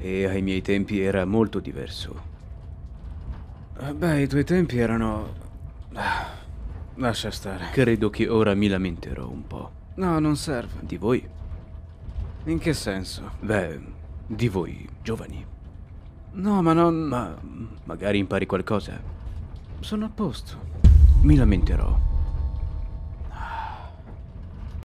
e ai miei tempi era molto diverso. Eh, beh, i tuoi tempi erano... Lascia stare. Credo che ora mi lamenterò un po'. No, non serve. Di voi? In che senso? Beh, di voi, giovani. No, ma non... Ma magari impari qualcosa. Sono a posto. Mi lamenterò.